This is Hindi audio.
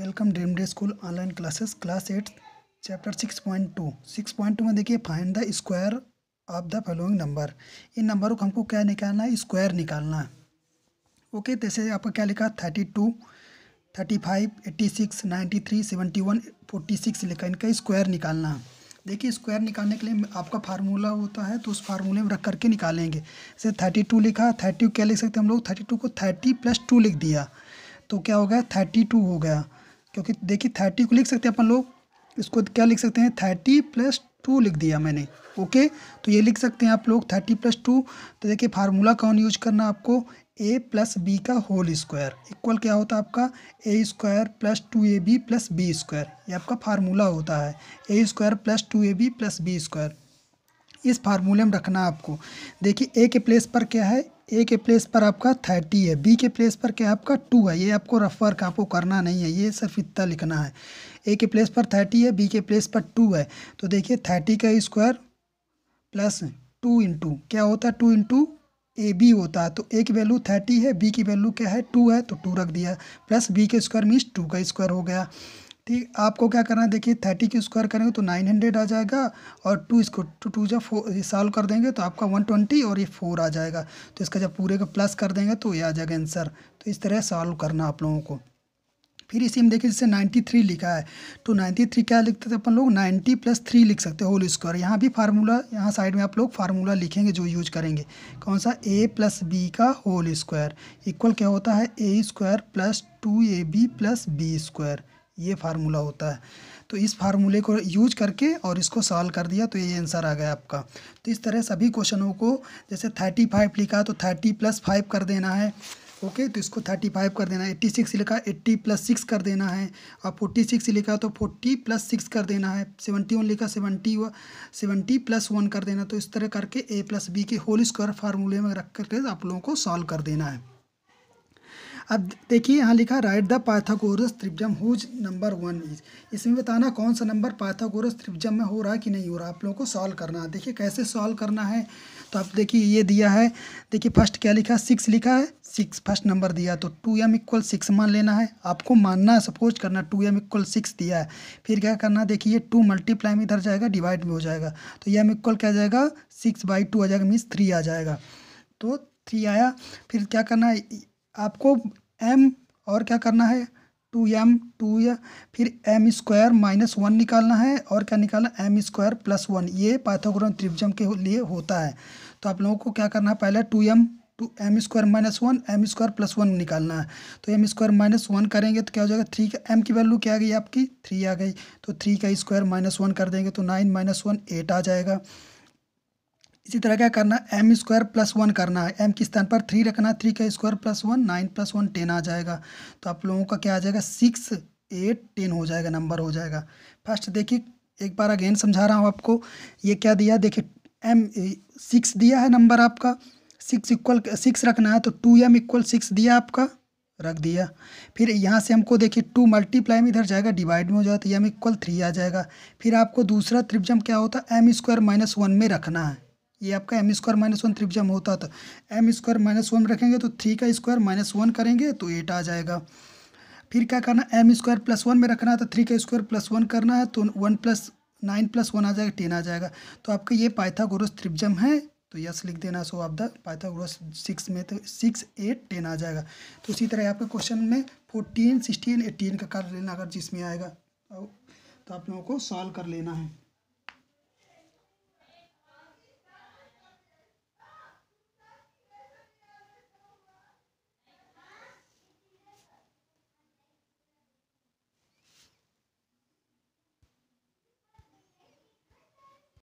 welcome dream day school online classes class eight chapter six point two six point two में देखिए find the square of the following number इन नंबरों को हमको क्या निकालना है स्क्वायर निकालना है ओके जैसे आपका क्या लिखा thirty two thirty five eighty six ninety three seventy one forty six लिखा इनका स्क्वायर निकालना है देखिए स्क्वायर निकालने के लिए आपका फार्मूला होता है तो उस फार्मूले में रख करके निकालेंगे जैसे थर्टी टू लिखा थर्टी क्या लिख सकते हैं हम लोग थर्टी टू को थर्टी प्लस टू लिख दिया तो क्या हो गया थर्टी टू हो गया क्योंकि देखिए थर्टी को लिख सकते हैं अपन लोग इसको क्या लिख सकते हैं थर्टी प्लस टू लिख दिया मैंने ओके तो ये लिख सकते हैं आप लोग थर्टी प्लस टू तो देखिए फार्मूला कौन यूज करना आपको ए प्लस बी का होल स्क्वायर इक्वल क्या होता है आपका A square plus two A B plus B square ये आपका फार्मूला होता है A square plus two A B plus B square इस फार्मूले में रखना आपको देखिए ए के प्लेस पर क्या है ए के प्लेस पर आपका थर्टी है बी के प्लेस पर क्या आपका टू है ये आपको रफ वर्क आपको करना नहीं है ये सिर्फ इतना लिखना है ए के प्लेस पर थर्टी है बी के प्लेस पर टू है तो देखिए थर्टी का स्क्वायर प्लस टू इंटू क्या होता है टू इंटू ए बी होता है तो ए की वैल्यू थर्टी है बी की वैल्यू क्या है टू है तो टू रख दिया प्लस बी के स्क्वायर मीन्स टू का स्क्वायर हो गया ठीक आपको क्या करना है देखिए थर्टी की स्क्वायर करेंगे तो नाइन हंड्रेड आ जाएगा और टू इसको टू टू जब फोर सॉल्व कर देंगे तो आपका वन ट्वेंटी और ये फोर आ जाएगा तो इसका जब पूरे का प्लस कर देंगे तो ये आ जाएगा आंसर तो इस तरह सॉल्व करना आप लोगों को फिर इसी में देखिए जैसे नाइन्टी थ्री लिखा है तो नाइन्टी थ्री क्या लिखते थे अपन लोग नाइन्टी प्लस थ्री लिख सकते हैं होल स्क्वायर यहाँ भी फार्मूला यहाँ साइड में आप लोग फार्मूला लिखेंगे जो यूज करेंगे कौन सा ए प्लस बी का होल स्क्वायर इक्वल क्या होता है A square plus two A B plus B square ये फार्मूला होता है तो इस फार्मूले को यूज करके और इसको सॉल्व कर दिया तो ये आंसर आ गया आपका तो इस तरह सभी क्वेश्चनों को जैसे थर्टी फाइव लिखा तो थर्टी प्लस फाइव कर देना है ओके तो इसको थर्टी फाइव कर देना है एट्टी सिक्स लिखा एट्टी प्लस सिक्स कर देना है और फोर्टी सिक्स लिखा तो फोर्टी प्लस सिक्स कर देना है सेवेंटी वन लिखा सेवेंटी व सेवेंटी प्लस वन कर देना तो इस तरह करके ए प्लस बी के होल स्क्वायर फार्मूले में रख करके आप लोगों को सॉल्व कर देना है अब देखिए यहाँ लिखा राइट द पाथागोरस त्रिभुजम हुज नंबर वन इज इसमें बताना कौन सा नंबर पाथागोरस त्रिभुजम में हो रहा है कि नहीं हो रहा आप लोगों को सॉल्व करना है देखिए कैसे सॉल्व करना है तो आप देखिए ये दिया है देखिए फर्स्ट क्या लिखा सिक्स लिखा है सिक्स फर्स्ट नंबर दिया तो टू एम इक्वल सिक्स मान लेना है आपको मानना है सपोज करना टू एम इक्वल सिक्स दिया है फिर क्या करना देखिए टू मल्टीप्लाई में इधर जाएगा डिवाइड में हो जाएगा तो एम इक्वल क्या जाएगा सिक्स बाई टू आ जाएगा मीन्स थ्री आ जाएगा तो थ्री आया फिर क्या करना है आपको एम और क्या करना है टू एम टू या फिर एम स्क्वायर माइनस वन निकालना है और क्या निकालना एम स्क्वायर प्लस वन ये पाथोग्राम त्रिभुजम के लिए होता है तो आप लोगों को क्या करना है पहले two M two M square minus one M square plus one निकालना है तो एम स्क्वायर माइनस वन करेंगे तो क्या हो जाएगा थ्री का एम की वैल्यू क्या आ गई आपकी थ्री आ गई तो थ्री का स्क्वायर माइनस वन कर देंगे तो नाइन माइनस वन एट आ जाएगा इसी तरह क्या करना एम स्क्वायर प्लस वन करना है एम के स्थान पर थ्री रखना है थ्री का square plus one nine plus one ten आ जाएगा तो आप लोगों का क्या आ जाएगा सिक्स एट टेन हो जाएगा नंबर हो जाएगा फर्स्ट देखिए एक बार अगेन समझा रहा हूँ आपको ये क्या दिया देखिए एम सिक्स दिया है नंबर आपका सिक्स इक्वल सिक्स रखना है तो टू एम इक्वल सिक्स दिया आपका रख दिया फिर यहाँ से हमको देखिए टू मल्टीप्लाई में इधर जाएगा डिवाइड में हो जाएगा तो एम इक्वल थ्री आ जाएगा फिर आपको दूसरा त्रिभुजम क्या होता है एम स्क्वायर माइनस वन में रखना है ये आपका एम स्क्वायर माइनस वन त्रिभुजा में होता था एम स्क्वायर माइनस वन रखेंगे तो थ्री का स्क्वायर माइनस वन करेंगे तो एट आ जाएगा फिर क्या करना एम स्क्वायर प्लस वन में रखना है तो थ्री का स्क्वायर प्लस वन करना है तो one plus nine plus one आ जाएगा टेन आ जाएगा तो आपका ये पाइथागोरस त्रिभुजम है तो यस लिख देना सो आप द पाइथागोरस सिक्स में तो सिक्स एट टेन आ जाएगा तो इसी तरह आपके क्वेश्चन में फोर्टीन सिक्सटीन एटीन का कर लेना अगर जिसमें आएगा तो आप लोगों को सॉल्व कर लेना है